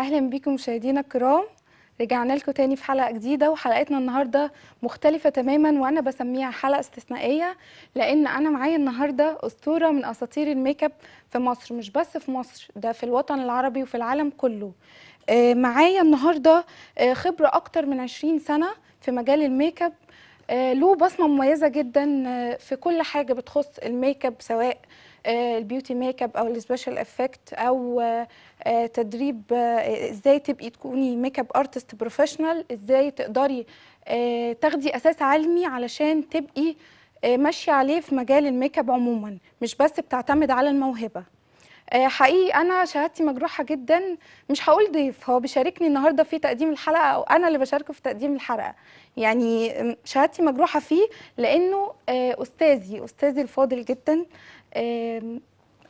اهلا بيكم مشاهدينا الكرام رجعنا لكم تاني في حلقه جديده وحلقتنا النهارده مختلفه تماما وانا بسميها حلقه استثنائيه لان انا معايا النهارده اسطوره من اساطير الميك اب في مصر مش بس في مصر ده في الوطن العربي وفي العالم كله آه، معايا النهارده آه، خبره اكتر من 20 سنه في مجال الميك اب آه، له بصمه مميزه جدا في كل حاجه بتخص الميك اب سواء البيوتي ميك اب او السبيشال افكت او آه، تدريب آه، ازاي تبقي تكوني ميك اب ارتست بروفيشنال ازاي تقدري آه، تاخدي اساس علمي علشان تبقي ماشيه عليه في مجال الميك اب عموما مش بس بتعتمد على الموهبه آه، حقيقي انا شهادتي مجروحه جدا مش هقول ضيف هو بيشاركني النهارده في تقديم الحلقه او انا اللي بشاركه في تقديم الحلقه يعني شهادتي مجروحه فيه لانه آه، استاذي استاذي الفاضل جدا آه،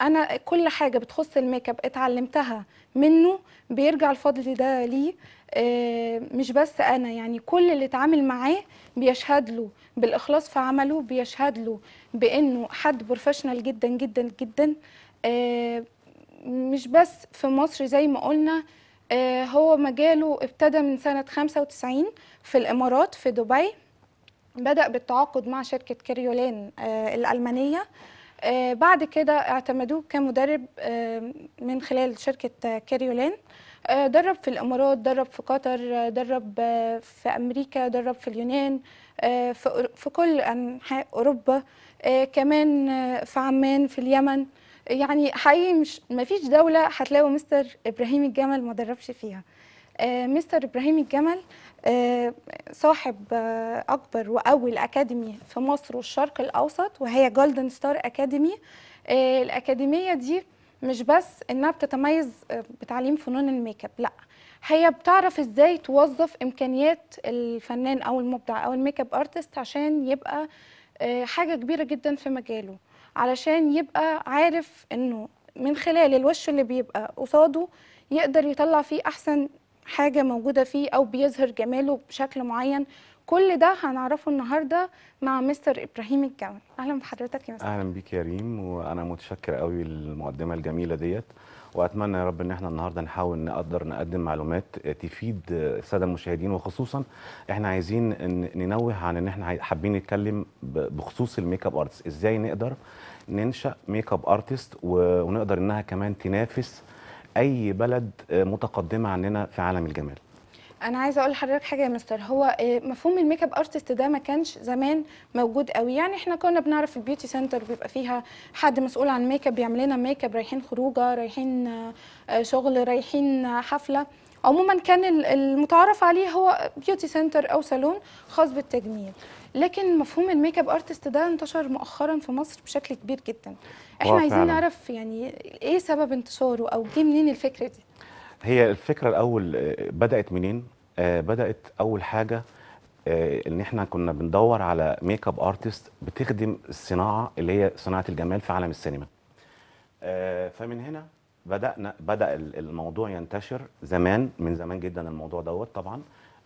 انا كل حاجه بتخص الميك اب اتعلمتها منه بيرجع الفضل ده ليه مش بس انا يعني كل اللي اتعامل معاه بيشهد له بالاخلاص في عمله بيشهد له بانه حد بروفيشنال جدا جدا جدا آه، مش بس في مصر زي ما قلنا آه، هو مجاله ابتدى من سنة 95 في الإمارات في دبي بدأ بالتعاقد مع شركة كريولين آه، الألمانية بعد كده اعتمدوه كمدرب من خلال شركة كريولين درب في الإمارات درب في قطر درب في أمريكا درب في اليونان في كل أنحاء أوروبا كمان في عمان في اليمن يعني حقيقي مش مفيش دولة هتلاقوا مستر إبراهيم الجمل ما دربش فيها آه، مستر إبراهيم الجمل آه، صاحب آه، أكبر وأول أكاديمي في مصر والشرق الأوسط وهي جولدن ستار أكاديمي الأكاديمية دي مش بس إنها بتتميز بتعليم فنون الميك اب لأ هي بتعرف إزاي توظف إمكانيات الفنان أو المبدع أو الميك اب أرتست عشان يبقى حاجة كبيرة جدا في مجاله علشان يبقى عارف انه من خلال الوش اللي بيبقى قصاده يقدر يطلع فيه احسن حاجه موجوده فيه او بيظهر جماله بشكل معين كل ده هنعرفه النهارده مع مستر ابراهيم الجون اهلا بحضرتك يا مستر اهلا بيك يا ريم وانا متشكر قوي للمقدمه الجميله ديت واتمنى يا رب ان احنا النهارده نحاول نقدر نقدم معلومات تفيد الساده المشاهدين وخصوصا احنا عايزين ننوه عن ان احنا حابين نتكلم بخصوص الميك اب ارتست ازاي نقدر ننشا ميك اب ارتست ونقدر انها كمان تنافس اي بلد متقدمه عننا في عالم الجمال انا عايزه اقول لحضرتك حاجه يا مستر هو آه، مفهوم الميك اب ارتست ده ما كانش زمان موجود قوي يعني احنا كنا بنعرف البيوتي سنتر بيبقى فيها حد مسؤول عن ميك اب بيعمل لنا ميك اب رايحين خروجه رايحين آه، شغل رايحين آه، حفله عموما كان المتعارف عليه هو بيوتي سنتر او صالون خاص بالتجميل لكن مفهوم الميك اب ارتست ده انتشر مؤخرا في مصر بشكل كبير جدا احنا عايزين نعرف يعني ايه سبب انتشاره او جه منين الفكره دي هي الفكره الاول آه، بدات منين آه، بدات اول حاجه آه، ان احنا كنا بندور على ميك اب ارتست بتخدم الصناعه اللي هي صناعه الجمال في عالم السينما فمن هنا بدانا بدا الموضوع ينتشر زمان من زمان جدا الموضوع دوت طبعا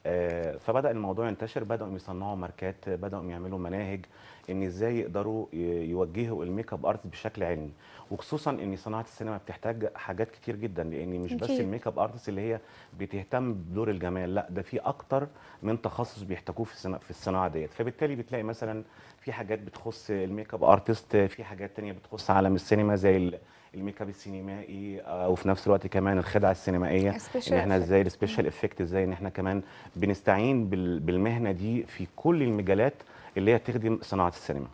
آه، فبدا الموضوع ينتشر بداوا يصنعوا ماركات بداوا يعملوا مناهج ان ازاي يقدروا يوجهوا الميك اب ارتست بشكل علمي وخصوصا ان صناعه السينما بتحتاج حاجات كتير جدا لان مش بس الميك اب ارتست اللي هي بتهتم بدور الجمال لا ده في اكتر من تخصص بيحتاجوه في في الصناعه ديت فبالتالي بتلاقي مثلا في حاجات بتخص الميك اب ارتست في حاجات تانية بتخص عالم السينما زي الميك اب السينمائي آه، وفي نفس الوقت كمان الخدعه السينمائيه ان احنا ازاي السبيشال افكت ازاي ان احنا كمان بنستعين بالمهنه دي في كل المجالات اللي هي تخدم صناعه السينما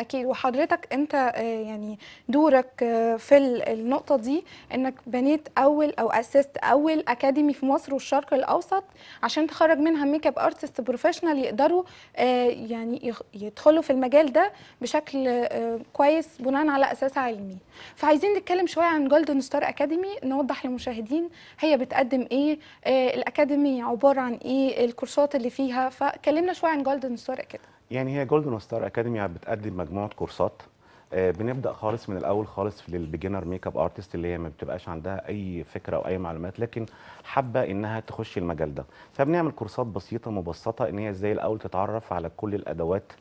اكيد وحضرتك انت آه، يعني دورك آه، في النقطه دي انك بنيت اول او اسست اول اكاديمي في مصر والشرق الاوسط عشان تخرج منها ميك اب ارتست بروفيشنال يقدروا آه، يعني يدخلوا في المجال ده بشكل كويس بناء على اساس علمي فعايزين نتكلم شويه عن جولدن ستار اكاديمي نوضح للمشاهدين هي بتقدم ايه الاكاديمي عباره عن ايه الكورسات اللي فيها فكلمنا شويه عن جولدن ستار اكاديمي يعني هي جولدن ستار اكاديمي بتقدم مجموعه كورسات آه، بنبدا خالص من الاول خالص البيجنر ميك اب ارتست اللي هي ما بتبقاش عندها اي فكره او اي معلومات لكن حابه انها تخش المجال ده فبنعمل كورسات بسيطه مبسطه ان هي ازاي الاول تتعرف على كل الادوات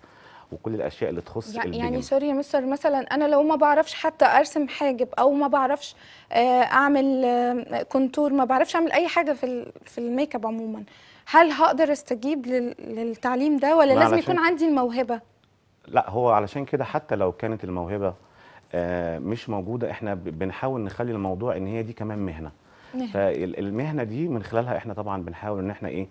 وكل الاشياء اللي تخص يعني البنين. يعني سوري يا مستر مثلا انا لو ما بعرفش حتى ارسم حاجب او ما بعرفش آه، اعمل آه، كونتور ما بعرفش اعمل اي حاجه في في الميك اب عموما هل هقدر استجيب للتعليم ده ولا لازم يكون عندي الموهبه لا هو علشان كده حتى لو كانت الموهبه آه، مش موجوده احنا بنحاول نخلي الموضوع ان هي دي كمان مهنه فالمهنه دي من خلالها احنا طبعا بنحاول ان احنا ايه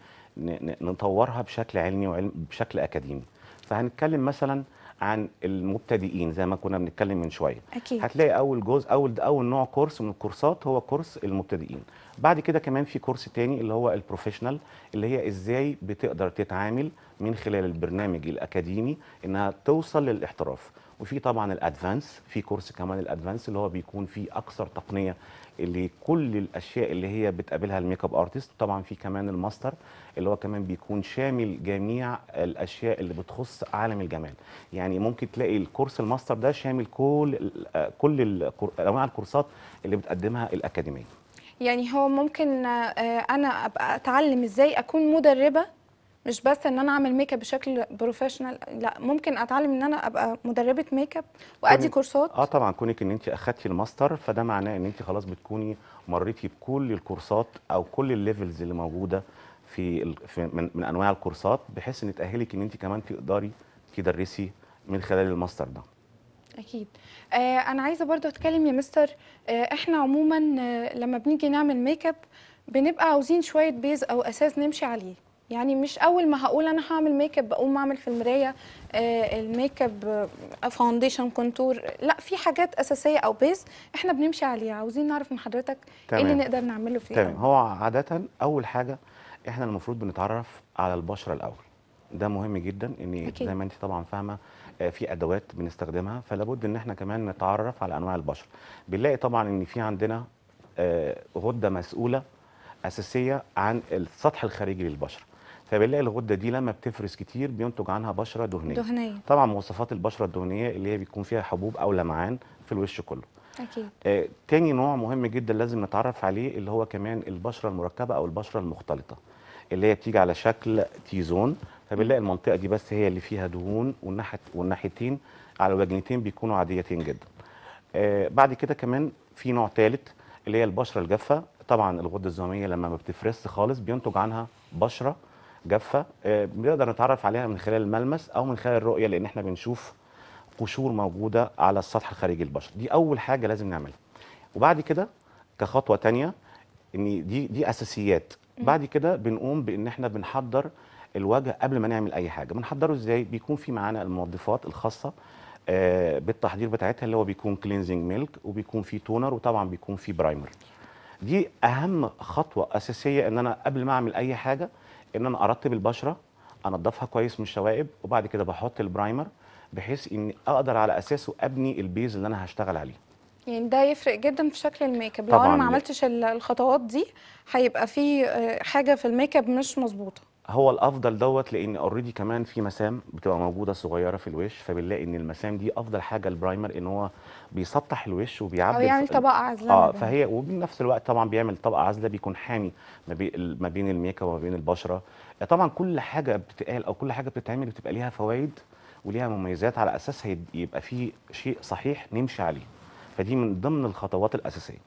نطورها بشكل علمي وعلم بشكل اكاديمي فهنتكلم مثلا عن المبتدئين زي ما كنا بنتكلم من شويه أكيد. هتلاقي اول جزء اول اول نوع كورس من الكورسات هو كورس المبتدئين بعد كده كمان في كورس تاني اللي هو البروفيشنال اللي هي ازاي بتقدر تتعامل من خلال البرنامج الاكاديمي انها توصل للاحتراف وفي طبعا الادفانس في كورس كمان الادفانس اللي هو بيكون فيه اكثر تقنيه اللي كل الاشياء اللي هي بتقابلها الميك اب ارتست طبعا في كمان الماستر اللي هو كمان بيكون شامل جميع الاشياء اللي بتخص عالم الجمال يعني ممكن تلاقي الكورس الماستر ده شامل كل كل انواع الكورسات اللي بتقدمها الاكاديميه يعني هو ممكن آه، انا ابقى اتعلم ازاي اكون مدربه مش بس ان انا اعمل ميك اب بشكل بروفيشنال لا ممكن اتعلم ان انا ابقى مدربه ميك اب وادي كورسات اه طبعا كونك ان انت اخدتي الماستر فده معناه ان انت خلاص بتكوني مريتي بكل الكورسات او كل الليفلز اللي موجوده في, في من, من انواع الكورسات بحيث ان تاهلك ان انت كمان تقدري تدرسي من خلال الماستر ده اكيد آه انا عايزه برضو اتكلم يا مستر آه احنا عموما آه لما بنيجي نعمل ميك اب بنبقى عاوزين شويه بيز او اساس نمشي عليه يعني مش اول ما هقول انا هعمل ميك اب بقوم اعمل في المرايه الميك اب فاونديشن كونتور لا في حاجات اساسيه او بيس احنا بنمشي عليها عاوزين نعرف من حضرتك ايه اللي نقدر نعمله فيها تمام هو عاده اول حاجه احنا المفروض بنتعرف على البشره الاول ده مهم جدا ان زي ما انت طبعا فاهمه آه، في ادوات بنستخدمها فلابد ان احنا كمان نتعرف على انواع البشره بنلاقي طبعا ان في عندنا آه، غده مسؤوله اساسيه عن السطح الخارجي للبشره فبنلاقي الغده دي لما بتفرز كتير بينتج عنها بشره دهنيه دهنيه طبعا مواصفات البشره الدهنيه اللي هي بيكون فيها حبوب او لمعان في الوش كله اكيد آه تاني نوع مهم جدا لازم نتعرف عليه اللي هو كمان البشره المركبه او البشره المختلطه اللي هي بتيجي على شكل تيزون فبنلاقي المنطقه دي بس هي اللي فيها دهون والناحيه والناحيتين على الوجنتين بيكونوا عاديتين جدا آه بعد كده كمان في نوع ثالث اللي هي البشره الجافه طبعا الغده الزوميه لما ما بتفرز خالص بينتج عنها بشره جافه آه، بنقدر نتعرف عليها من خلال الملمس او من خلال الرؤيه لان احنا بنشوف قشور موجوده على السطح الخارجي البشر دي اول حاجه لازم نعملها وبعد كده كخطوه تانية ان دي دي اساسيات بعد كده بنقوم بان احنا بنحضر الوجه قبل ما نعمل اي حاجه بنحضره ازاي بيكون في معانا المنظفات الخاصه آه، بالتحضير بتاعتها اللي هو بيكون كلينزنج ميلك وبيكون في تونر وطبعا بيكون في برايمر دي اهم خطوه اساسيه ان انا قبل ما اعمل اي حاجه ان انا ارطب البشره انضفها كويس من الشوائب وبعد كده بحط البرايمر بحيث ان اقدر على اساسه ابني البيز اللي انا هشتغل عليه يعني ده يفرق جدا في شكل الميك اب لو انا ما عملتش الخطوات دي هيبقى في آه، حاجه في الميك اب مش مظبوطه هو الافضل دوت لان اوريدي كمان في مسام بتبقى موجوده صغيره في الوش فبنلاقي ان المسام دي افضل حاجه البرايمر ان هو بيسطح الوش وبيعبي او يعمل يعني طبقه عازله اه فهي وبنفس الوقت طبعا بيعمل طبقه عازله بيكون حامي ما بين الميك اب وما بين البشره طبعا كل حاجه بتتقال او كل حاجه بتتعمل بتبقى ليها فوائد وليها مميزات على اساسها يبقى في شيء صحيح نمشي عليه فدي من ضمن الخطوات الاساسيه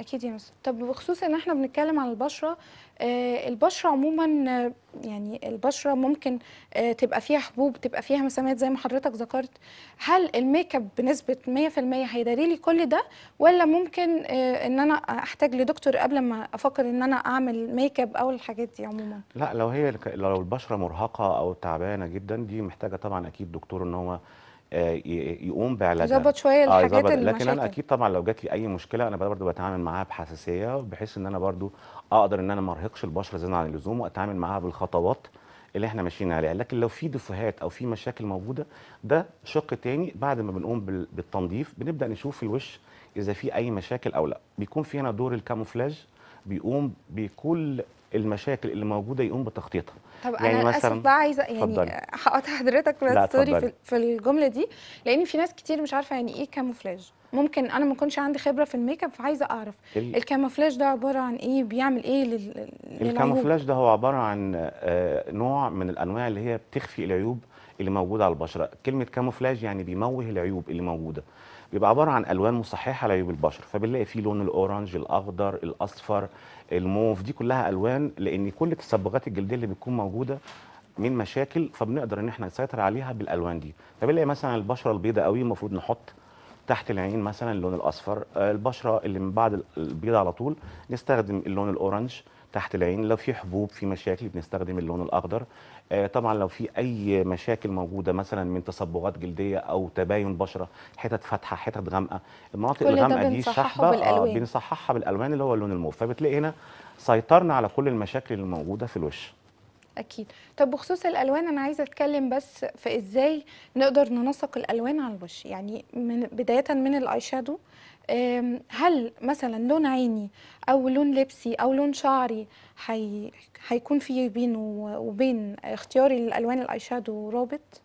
اكيد يا مستر طب بخصوص ان احنا بنتكلم عن البشره آه البشره عموما آه، يعني البشره ممكن آه تبقى فيها حبوب تبقى فيها مسامات زي ما حضرتك ذكرت هل الميك اب بنسبه 100% هيداري لي كل ده ولا ممكن آه، ان انا احتاج لدكتور قبل ما افكر ان انا اعمل ميك اب او الحاجات دي عموما لا لو هي لو البشره مرهقه او تعبانه جدا دي محتاجه طبعا اكيد دكتور ان هو آه، يقوم بعلاجها يظبط شويه آه، الحاجات آه لكن المشاكل. انا اكيد طبعا لو جات لي اي مشكله انا برضو بتعامل معاها بحساسيه بحيث ان انا برضو اقدر ان انا ما ارهقش البشره زياده عن اللزوم واتعامل معاها بالخطوات اللي احنا ماشيين عليها لكن لو في دفوهات او في مشاكل موجوده ده شق تاني بعد ما بنقوم بالتنظيف بنبدا نشوف الوش اذا في اي مشاكل او لا بيكون في هنا دور الكاموفلاج بيقوم بكل المشاكل اللي موجوده يقوم بتخطيطها طب يعني انا مثلا بقى عايزه يعني هقطع حضرتك سوري في الجمله دي لان في ناس كتير مش عارفه يعني ايه كاموفلاج ممكن انا ما اكونش عندي خبره في الميك اب فعايزه اعرف الكاموفلاج ده عباره عن ايه بيعمل ايه لل... الكاموفلاج ده هو عباره عن آه، نوع من الانواع اللي هي بتخفي العيوب اللي موجوده على البشره كلمه كاموفلاج يعني بيموه العيوب اللي موجوده بيبقى عباره عن الوان مصححه لعيوب البشر فبنلاقي فيه لون الاورنج الاخضر الاصفر الموف دي كلها الوان لان كل التصبغات الجلديه اللي بتكون موجوده من مشاكل فبنقدر ان احنا نسيطر عليها بالالوان دي فبنلاقي مثلا البشره البيضاء قوي المفروض نحط تحت العين مثلا اللون الاصفر آه، البشره اللي من بعد البيضه على طول نستخدم اللون الاورنج تحت العين لو في حبوب في مشاكل بنستخدم اللون الاخضر آه، طبعا لو في اي مشاكل موجوده مثلا من تصبغات جلديه او تباين بشره حتت فاتحه حتت غامقه المناطق الغامقه دي شحبه آه بنصححها بالالوان اللي هو اللون الموف فبتلاقي هنا سيطرنا على كل المشاكل الموجوده في الوش اكيد طب بخصوص الالوان انا عايزه اتكلم بس في ازاي نقدر ننسق الالوان على الوش يعني من بدايه من الاي شادو هل مثلا لون عيني او لون لبسي او لون شعري حي... هيكون في بينه وبين اختياري للالوان الاي شادو رابط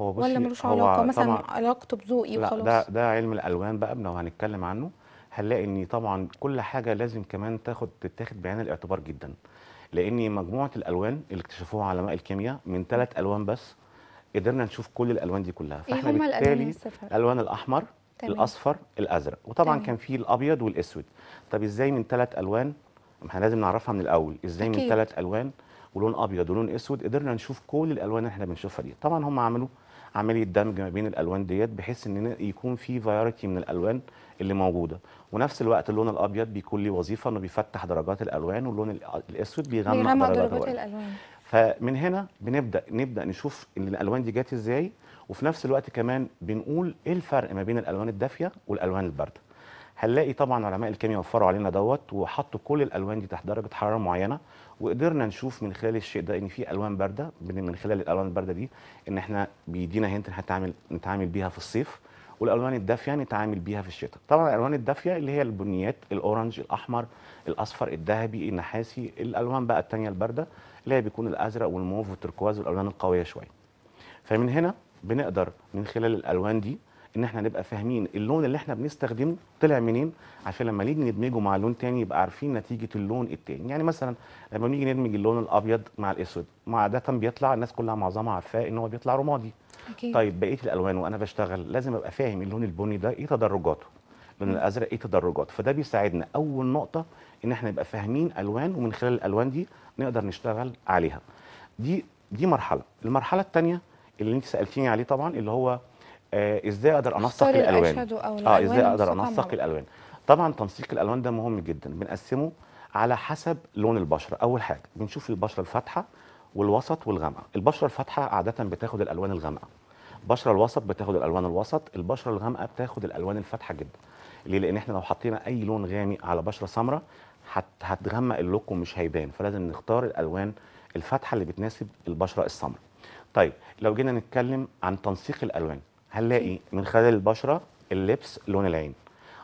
هو بصي ولا ملوش علاقه مثلا علاقته بذوقي وخلاص لا ده ده علم الالوان بقى لو هنتكلم عنه هنلاقي ان طبعا كل حاجه لازم كمان تاخد تتاخد بعين الاعتبار جدا لان مجموعه الالوان اللي اكتشفوها علماء الكيمياء من ثلاث الوان بس قدرنا نشوف كل الالوان دي كلها إيه فاحنا إيه بالتالي الالوان الاحمر تمام. الاصفر الازرق وطبعا تمام. كان في الابيض والاسود طب ازاي من ثلاث الوان احنا لازم نعرفها من الاول ازاي من ثلاث الوان ولون ابيض ولون اسود قدرنا نشوف كل الالوان اللي احنا بنشوفها دي طبعا هم عملوا عمليه دمج ما بين الالوان ديت بحيث ان يكون في فيرايتي من الالوان اللي موجوده ونفس الوقت اللون الابيض بيكون له وظيفه انه بيفتح درجات الالوان واللون الاسود بيغمق, بيغمق درجات, درجات الالوان فمن هنا بنبدا نبدا نشوف الالوان دي جت ازاي وفي نفس الوقت كمان بنقول ايه الفرق ما بين الالوان الدافيه والالوان البارده هنلاقي طبعا علماء الكيمياء وفروا علينا دوت وحطوا كل الالوان دي تحت درجه حراره معينه وقدرنا نشوف من خلال الشيء ده ان في الوان بارده من خلال الالوان البارده دي ان احنا بيدينا هنت هنتعامل نتعامل بيها في الصيف والالوان الدافيه نتعامل بيها في الشتاء طبعا الالوان الدافيه اللي هي البنيات الاورنج الاحمر الاصفر الذهبي النحاسي الالوان بقى الثانيه البارده اللي هي بيكون الازرق والموف والتركواز والالوان القويه شويه فمن هنا بنقدر من خلال الالوان دي ان احنا نبقى فاهمين اللون اللي احنا بنستخدمه طلع منين عشان لما نيجي ندمجه مع لون تاني يبقى عارفين نتيجه اللون التاني يعني مثلا لما بنيجي ندمج اللون الابيض مع الاسود عاده بيطلع الناس كلها معظمها عارفاه ان هو بيطلع رمادي طيب بقيه الالوان وانا بشتغل لازم ابقى فاهم اللون البني ده ايه تدرجاته اللون الازرق ايه تدرجاته فده بيساعدنا اول نقطه ان احنا نبقى فاهمين الوان ومن خلال الالوان دي نقدر نشتغل عليها دي دي مرحله المرحله الثانيه اللي انت سالتيني عليه طبعا اللي هو آه ازاي اقدر انسق الالوان اه ازاي اقدر انسق الالوان طبعا تنسيق الالوان ده مهم جدا بنقسمه على حسب لون البشره اول حاجه بنشوف البشره الفاتحه والوسط والغامقه البشره الفاتحه عاده بتاخد الالوان الغامقه البشره الوسط بتاخد الالوان الوسط البشره الغامقه بتاخد الالوان الفاتحه جدا ليه لان احنا لو حطينا اي لون غامق على بشره سمراء هتغمق اللوك ومش هيبان فلازم نختار الالوان الفاتحه اللي بتناسب البشره السمراء طيب لو جينا نتكلم عن تنسيق الالوان هنلاقي من خلال البشره اللبس لون العين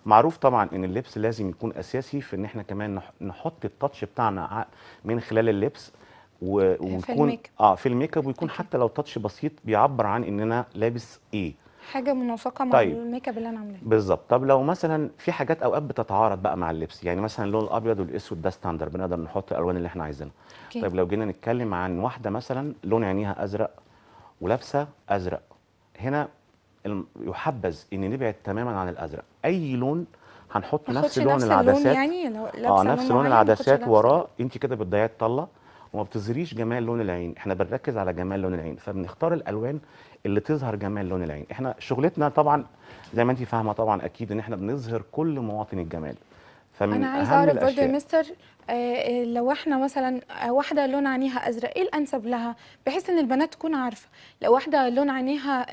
معروف طبعا ان اللبس لازم يكون اساسي في ان احنا كمان نحط التاتش بتاعنا من خلال اللبس ويكون اه في الميك اب ويكون حتى لو تاتش بسيط بيعبر عن ان انا لابس ايه حاجه منسقه مع طيب. الميك اب اللي انا عاملاه بالظبط طب لو مثلا في حاجات اوقات بتتعارض بقى مع اللبس يعني مثلا اللون الابيض والاسود ده ستاندر بنقدر نحط الالوان اللي احنا عايزينها طيب لو جينا نتكلم عن واحده مثلا لون عينيها ازرق ولابسه ازرق هنا يحبذ ان نبعد تماما عن الازرق اي لون هنحط نفس لون نفس العدسات اللون يعني لو اه نفس لون العدسات وراه انت كده بتضيعي الطله وما بتظهريش جمال لون العين احنا بنركز على جمال لون العين فبنختار الالوان اللي تظهر جمال لون العين احنا شغلتنا طبعا زي ما انت فاهمه طبعا اكيد ان احنا بنظهر كل مواطن الجمال فمن انا عايزه اعرف برضه يا مستر آه، آه، لو احنا مثلا آه، واحده لون عينيها ازرق ايه الانسب لها بحيث ان البنات تكون عارفه لو واحده لون عينيها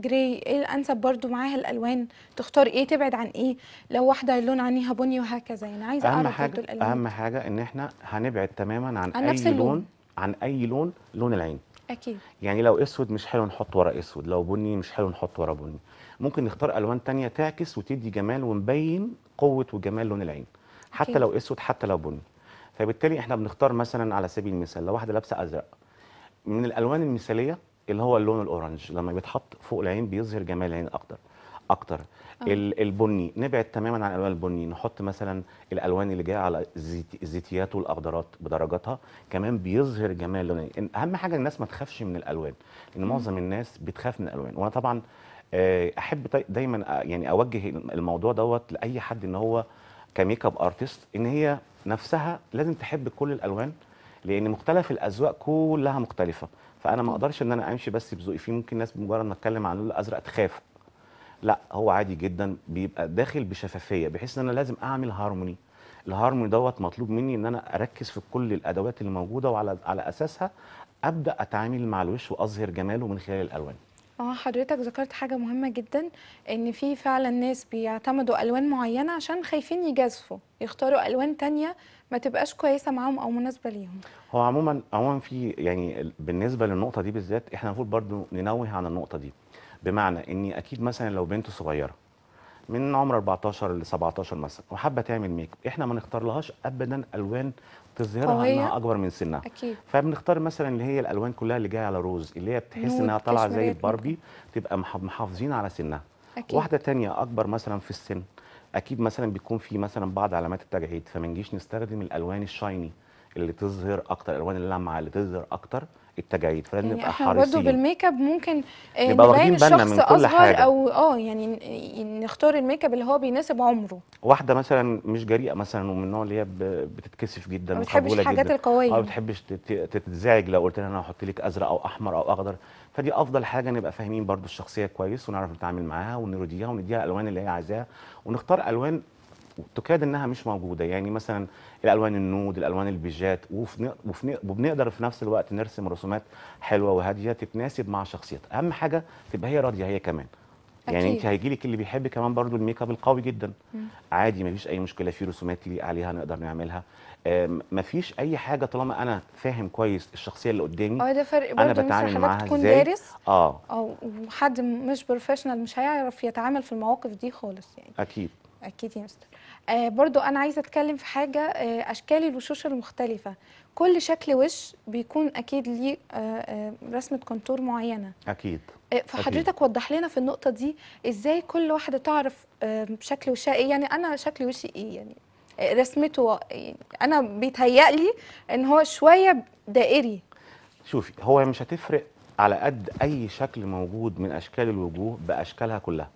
جراي ايه الانسب برضه معاها الالوان تختار ايه تبعد عن ايه لو واحده لون عينيها بني وهكذا يعني عايزه اعرف حاجة الالوان اهم حاجه ان احنا هنبعد تماما عن, عن اي اللون. لون عن اي لون لون العين اكيد يعني لو اسود مش حلو نحط ورا اسود لو بني مش حلو نحط ورا بني ممكن نختار الوان تانية تعكس وتدي جمال ونبين قوه وجمال لون العين حتى لو اسود حتى لو بني فبالتالي احنا بنختار مثلا على سبيل المثال لو واحده لابسه ازرق من الالوان المثاليه اللي هو اللون الاورنج لما بيتحط فوق العين بيظهر جمال العين اكتر اكتر أوه. البني نبعد تماما عن الالوان البني نحط مثلا الالوان اللي جايه على الزيتيات والاخضرات بدرجاتها كمان بيظهر جمال لونين اهم حاجه الناس ما تخافش من الالوان لان معظم الناس بتخاف من الالوان وانا طبعا آه، احب دايما آه، يعني اوجه الموضوع دوت لاي حد ان هو كميك اب ارتست ان هي نفسها لازم تحب كل الالوان لان مختلف الاذواق كلها مختلفه فانا ما اقدرش ان انا امشي بس بذوقي في ممكن ناس مجرد ما اتكلم عن اللون الازرق تخاف لا هو عادي جدا بيبقى داخل بشفافيه بحيث ان انا لازم اعمل هارموني الهارموني دوت مطلوب مني ان انا اركز في كل الادوات اللي موجوده وعلى على اساسها ابدا اتعامل مع الوش واظهر جماله من خلال الالوان اه حضرتك ذكرت حاجة مهمة جدا ان في فعلا ناس بيعتمدوا الوان معينة عشان خايفين يجازفوا يختاروا الوان تانية ما تبقاش كويسة معاهم او مناسبة ليهم هو عموما عموما في يعني بالنسبة للنقطة دي بالذات احنا المفروض برضو ننوه عن النقطة دي بمعنى اني اكيد مثلا لو بنت صغيرة من عمر 14 ل 17 مثلا وحابه تعمل ميك اب احنا ما نختارلهاش ابدا الوان تظهرها انها اكبر من سنها أكيد. فبنختار مثلا اللي هي الالوان كلها اللي جايه على روز اللي هي بتحس انها طالعه زي الباربي تبقى محافظين على سنها أكيد. واحده ثانيه اكبر مثلا في السن اكيد مثلا بيكون في مثلا بعض علامات التجاعيد فما نجيش نستخدم الالوان الشايني اللي تظهر اكتر الالوان اللامعه اللي تظهر اكتر التجاعيد فلازم يعني نبقى حريصين يعني برضه بالميك اب ممكن آه، نبقى واخدين بالنا من كل حاجه او اه يعني نختار الميك اب اللي هو بيناسب عمره واحده مثلا مش جريئه مثلا ومن النوع اللي هي بتتكسف جدا ما بتحبش الحاجات القويه ما بتحبش تتزعج لو قلت لها انا هحط لك ازرق او احمر او اخضر فدي افضل حاجه نبقى فاهمين برضو الشخصيه كويس ونعرف نتعامل معاها ونرضيها ونديها الالوان اللي هي عايزاها ونختار الوان تكاد انها مش موجوده يعني مثلا الالوان النود الالوان البيجات وبنقدر في نفس الوقت نرسم رسومات حلوه وهاديه تتناسب مع شخصيتها اهم حاجه تبقى هي راضيه هي كمان يعني أكيد. يعني انت هيجي لك اللي بيحب كمان برضو الميك اب القوي جدا مم. عادي مفيش اي مشكله في رسومات لي عليها نقدر نعملها مفيش اي حاجه طالما انا فاهم كويس الشخصيه اللي قدامي اه ده فرق برضه انا بتعامل معاها تكون ازاي دارس اه او حد مش بروفيشنال مش هيعرف يتعامل في المواقف دي خالص يعني اكيد اكيد يا مستر آه برضو أنا عايزة أتكلم في حاجة آه أشكال الوشوش المختلفة كل شكل وش بيكون أكيد ليه آه, آه، رسمة كونتور معينة أكيد آه، فحضرتك وضح لنا في النقطة دي إزاي كل واحدة تعرف آه، شكل وشها إيه يعني أنا شكل وشي إيه يعني رسمته يعني أنا بيتهيألي إن هو شوية دائري شوفي هو مش هتفرق على قد أي شكل موجود من أشكال الوجوه بأشكالها كلها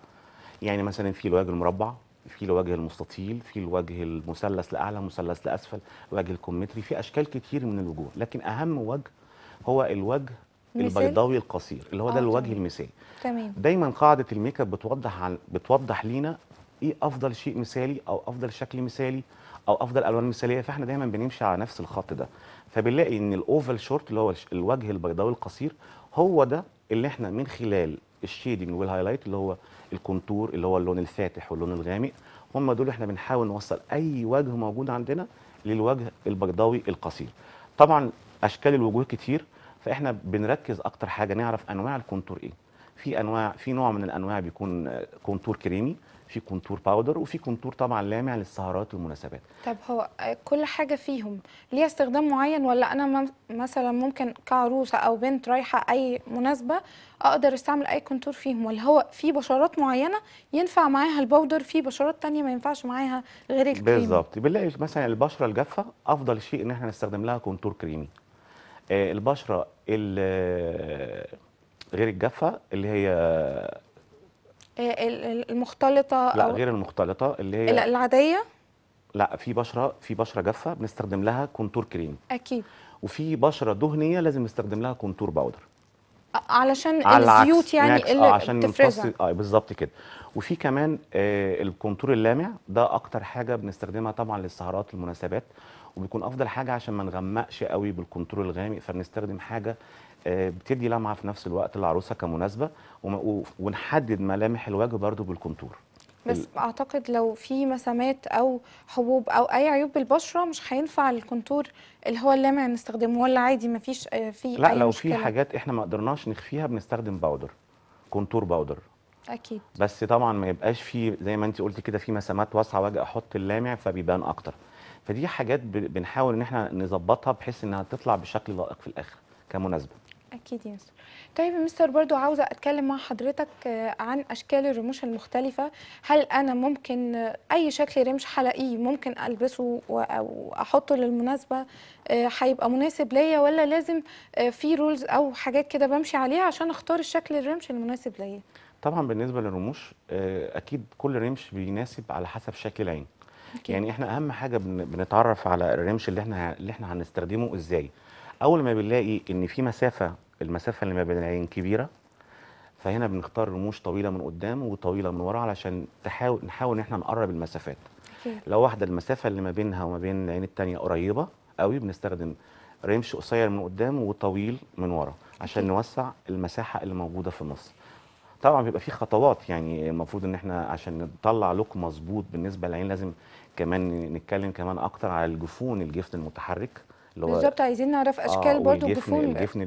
يعني مثلا في الوجه المربع في الوجه المستطيل في الوجه المثلث لاعلى مثلث لاسفل وجه الكومتري في اشكال كتير من الوجوه لكن اهم وجه هو الوجه البيضاوي القصير اللي هو ده آه، الوجه المثالي تمام دايما قاعده الميك اب بتوضح عن بتوضح لينا ايه افضل شيء مثالي او افضل شكل مثالي او افضل الوان مثاليه فاحنا دايما بنمشي على نفس الخط ده فبنلاقي ان الاوفال شورت اللي هو الوجه البيضاوي القصير هو ده اللي احنا من خلال الشيدنج والهايلايت اللي هو الكونتور اللي هو اللون الفاتح واللون الغامق هم دول احنا بنحاول نوصل اي وجه موجود عندنا للوجه البيضاوي القصير طبعا اشكال الوجوه كتير فاحنا بنركز اكتر حاجه نعرف انواع الكونتور ايه في انواع في نوع من الانواع بيكون كونتور كريمي في كونتور باودر وفي كونتور طبعا لامع للسهرات والمناسبات طب هو كل حاجه فيهم ليها استخدام معين ولا انا مثلا ممكن كعروسه او بنت رايحه اي مناسبه اقدر استعمل اي كونتور فيهم ولا هو في بشرات معينه ينفع معاها الباودر في بشرات تانية ما ينفعش معاها غير الكريم بالظبط بنلاقي مثلا البشره الجافه افضل شيء ان احنا نستخدم لها كونتور كريمي آه، البشره غير الجافه اللي هي آه، المختلطه لا أو غير المختلطه اللي هي العاديه لا في بشره في بشره جافه بنستخدم لها كونتور كريم اكيد وفي بشره دهنيه لازم نستخدم لها كونتور باودر علشان على الزيوت يعني اللي آه عشان بتفرزها اه بالظبط كده وفي كمان آه الكونتور اللامع ده اكتر حاجه بنستخدمها طبعا للسهرات المناسبات وبيكون افضل حاجه عشان ما نغمقش قوي بالكونتور الغامق فبنستخدم حاجه آه، بتدي لمعه في نفس الوقت للعروسه كمناسبه ونحدد ملامح الوجه برضو بالكونتور بس اعتقد لو في مسامات او حبوب او اي عيوب بالبشره مش هينفع الكونتور اللي هو اللامع نستخدمه ولا عادي ما فيش آه، في لا أي لو في حاجات احنا ما قدرناش نخفيها بنستخدم باودر كونتور باودر اكيد بس طبعا ما يبقاش في زي ما انت قلت كده في مسامات واسعه واجي احط اللامع فبيبان اكتر فدي حاجات بنحاول ان احنا نظبطها بحيث انها تطلع بشكل لائق في الاخر كمناسبه اكيد يا مستر طيب يا مستر برضو عاوزه اتكلم مع حضرتك آه، عن اشكال الرموش المختلفه هل انا ممكن آه، اي شكل رمش حلقي ممكن البسه وأحطه للمناسبه آه، هيبقى مناسب ليا ولا لازم في رولز او حاجات كده بمشي عليها عشان اختار الشكل الرمش المناسب ليا طبعا بالنسبه للرموش اكيد كل رمش بيناسب على حسب شكل العين أكيد. يعني احنا اهم حاجه بنتعرف على الرمش اللي احنا اللي احنا هنستخدمه ازاي اول ما بنلاقي ان في مسافه المسافه اللي ما بين العين كبيره فهنا بنختار رموش طويله من قدام وطويله من ورا علشان تحاول نحاول ان احنا نقرب المسافات أكيد. لو واحده المسافه اللي ما بينها وما بين العين التانية قريبه قوي بنستخدم رمش قصير من قدام وطويل من ورا عشان نوسع المساحه اللي موجوده في النص طبعا بيبقى في خطوات يعني المفروض ان احنا عشان نطلع لوك مظبوط بالنسبه للعين لازم كمان نتكلم كمان اكتر على الجفون الجفن المتحرك اللي هو بالظبط عايزين نعرف آه، اشكال آه برضه الجفن الجفن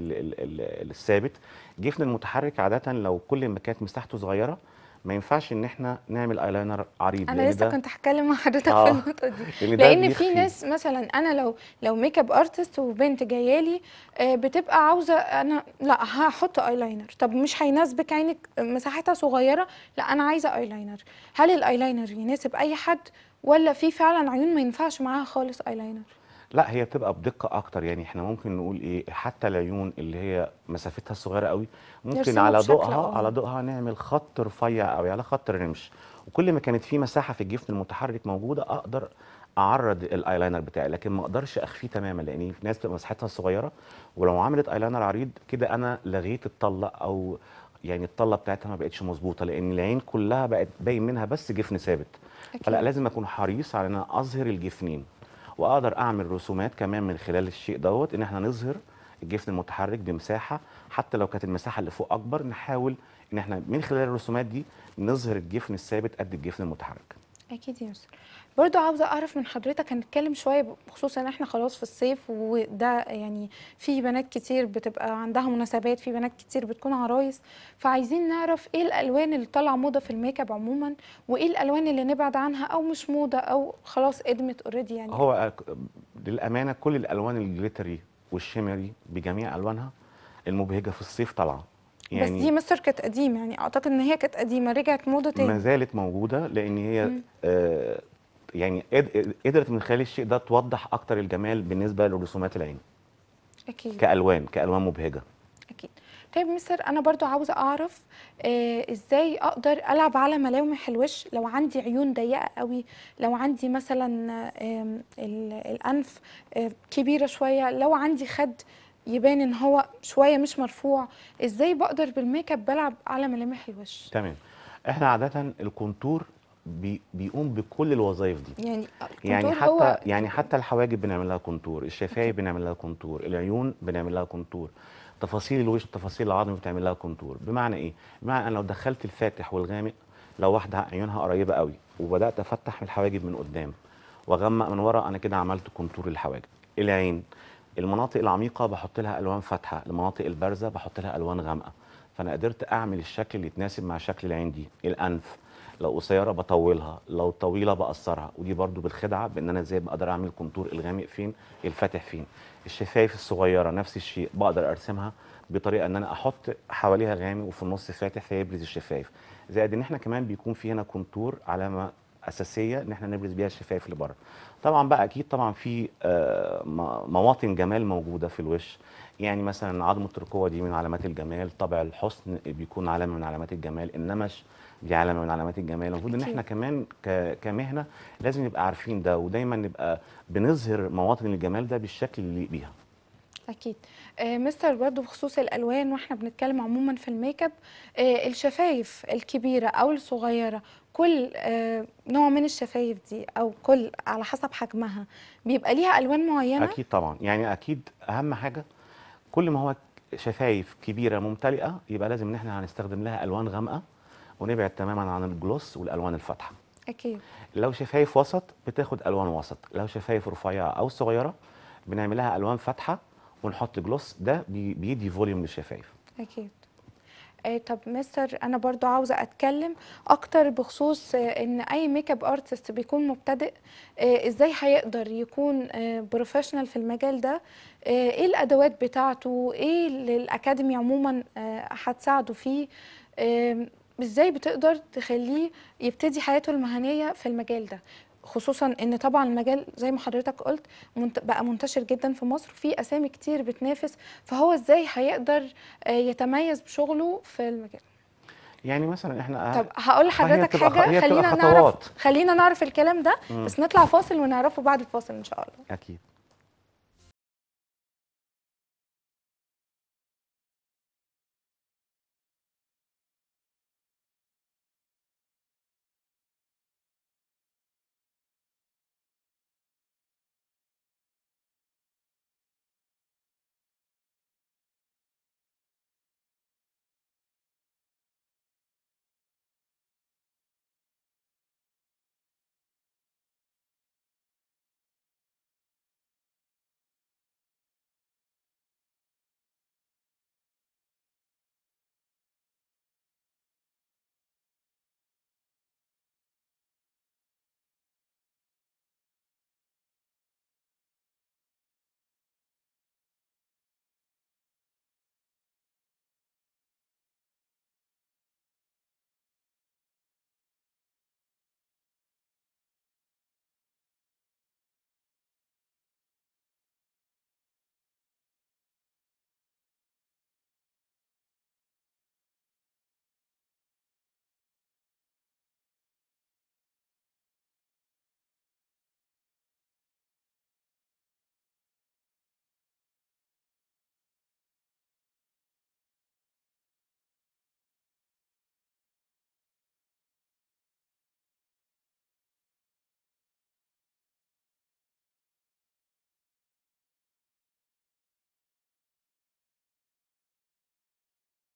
الثابت الجفن المتحرك عاده لو كل ما كانت مساحته صغيره ما ينفعش ان احنا نعمل ايلاينر عريض انا لسه كنت هتكلم مع حضرتك آه. في النقطه دي لان في ناس مثلا انا لو لو ميك اب ارتست وبنت جايه لي آه، بتبقى عاوزه انا لا هحط ايلاينر طب مش هيناسبك عينك مساحتها صغيره لا انا عايزه ايلاينر هل الايلاينر يناسب اي حد ولا في فعلا عيون ما ينفعش معاها خالص ايلاينر لا هي بتبقى بدقه اكتر يعني احنا ممكن نقول ايه حتى العيون اللي هي مسافتها صغيره قوي ممكن على ضوءها على ضوءها نعمل خط رفيع قوي على خط رمش وكل ما كانت في مساحه في الجفن المتحرك موجوده اقدر اعرض الايلاينر بتاعي لكن ما اقدرش اخفيه تماما لان في ناس بتبقى مساحتها صغيره ولو عملت ايلاينر عريض كده انا لغيت الطله او يعني الطله بتاعتها ما بقتش مظبوطه لان العين كلها بقت باين منها بس جفن ثابت فلا لازم اكون حريص على ان اظهر الجفنين واقدر اعمل رسومات كمان من خلال الشيء دوت ان احنا نظهر الجسم المتحرك بمساحه حتى لو كانت المساحه اللي فوق اكبر نحاول ان احنا من خلال الرسومات دي نظهر الجفن الثابت قد الجفن المتحرك اكيد يا يسر برضو عاوزه اعرف من حضرتك هنتكلم شويه بخصوص ان احنا خلاص في الصيف وده يعني في بنات كتير بتبقى عندها مناسبات في بنات كتير بتكون عرايس فعايزين نعرف ايه الالوان اللي طالعه موضه في الميك اب عموما وايه الالوان اللي نبعد عنها او مش موضه او خلاص ادمت اوريدي يعني هو للامانه كل الالوان الجليتري والشيمري بجميع الوانها المبهجه في الصيف طالعه يعني بس دي مصر كانت قديمه يعني اعتقد ان هي كانت قديمه رجعت موضه تاني ما زالت موجوده لان هي آه يعني قدرت من خلال الشيء ده توضح اكتر الجمال بالنسبه لرسومات العين اكيد كالوان كالوان مبهجه اكيد طيب مستر انا برضو عاوزه اعرف آه ازاي اقدر العب على ملامح الوش لو عندي عيون ضيقه قوي لو عندي مثلا آه الانف آه كبيره شويه لو عندي خد يبان ان هو شويه مش مرفوع ازاي بقدر بالميك اب بلعب على ملامح الوش تمام احنا عاده الكونتور بي بيقوم بكل الوظائف دي يعني يعني حتى هو... يعني حتى الحواجب بنعمل لها كونتور الشفايف بنعمل لها كونتور العيون بنعمل لها كونتور تفاصيل الوش تفاصيل العظم بتعمل لها كونتور بمعنى ايه بمعنى انا لو دخلت الفاتح والغامق لو واحده عيونها قريبه قوي وبدات افتح من الحواجب من قدام واغمق من ورا انا كده عملت كونتور للحواجب العين المناطق العميقه بحط لها الوان فاتحه المناطق البارزه بحط لها الوان غامقه فانا قدرت اعمل الشكل اللي يتناسب مع شكل العين دي الانف لو قصيره بطولها لو طويله بقصرها ودي برضو بالخدعه بان انا ازاي بقدر اعمل كونتور الغامق فين الفاتح فين الشفايف الصغيره نفس الشيء بقدر ارسمها بطريقه ان انا احط حواليها غامق وفي النص فاتح فيبرز الشفايف زائد ان احنا كمان بيكون في هنا كونتور على ما اساسيه ان احنا نبرز بيها الشفايف اللي بره. طبعا بقى اكيد طبعا في آه، مواطن جمال موجوده في الوش يعني مثلا عظمه الترقوه دي من علامات الجمال طبع الحسن بيكون علامه من علامات الجمال النمش دي علامه من علامات الجمال المفروض ان احنا كمان كمهنه لازم نبقى عارفين ده ودايما نبقى بنظهر مواطن الجمال ده بالشكل اللي يليق بيها اكيد مستر آه، برضو بخصوص الالوان واحنا بنتكلم عموما في الميك اب آه، الشفايف الكبيره او الصغيره كل آه، نوع من الشفايف دي او كل على حسب حجمها بيبقى ليها الوان معينه اكيد طبعا يعني اكيد اهم حاجه كل ما هو شفايف كبيره ممتلئه يبقى لازم ان احنا هنستخدم لها الوان غامقه ونبعد تماما عن الجلوس والالوان الفاتحه اكيد لو شفايف وسط بتاخد الوان وسط لو شفايف رفيعه او صغيره بنعملها الوان فاتحه ونحط جلوس ده بيدي فوليوم للشفايف اكيد آه، طب مستر انا برضو عاوزه اتكلم اكتر بخصوص آه، ان اي ميك اب ارتست بيكون مبتدئ آه، ازاي هيقدر يكون بروفيشنال في المجال ده ايه الادوات بتاعته ايه الاكاديمي عموما هتساعده فيه ازاي بتقدر تخليه يبتدي حياته المهنيه في المجال ده خصوصا ان طبعا المجال زي ما حضرتك قلت بقى منتشر جدا في مصر في اسامي كتير بتنافس فهو ازاي هيقدر آه، يتميز بشغله في المجال يعني مثلا احنا طب هقول لحضرتك حاجه خلينا نعرف خلينا نعرف الكلام ده بس نطلع فاصل ونعرفه بعد الفاصل ان شاء الله اكيد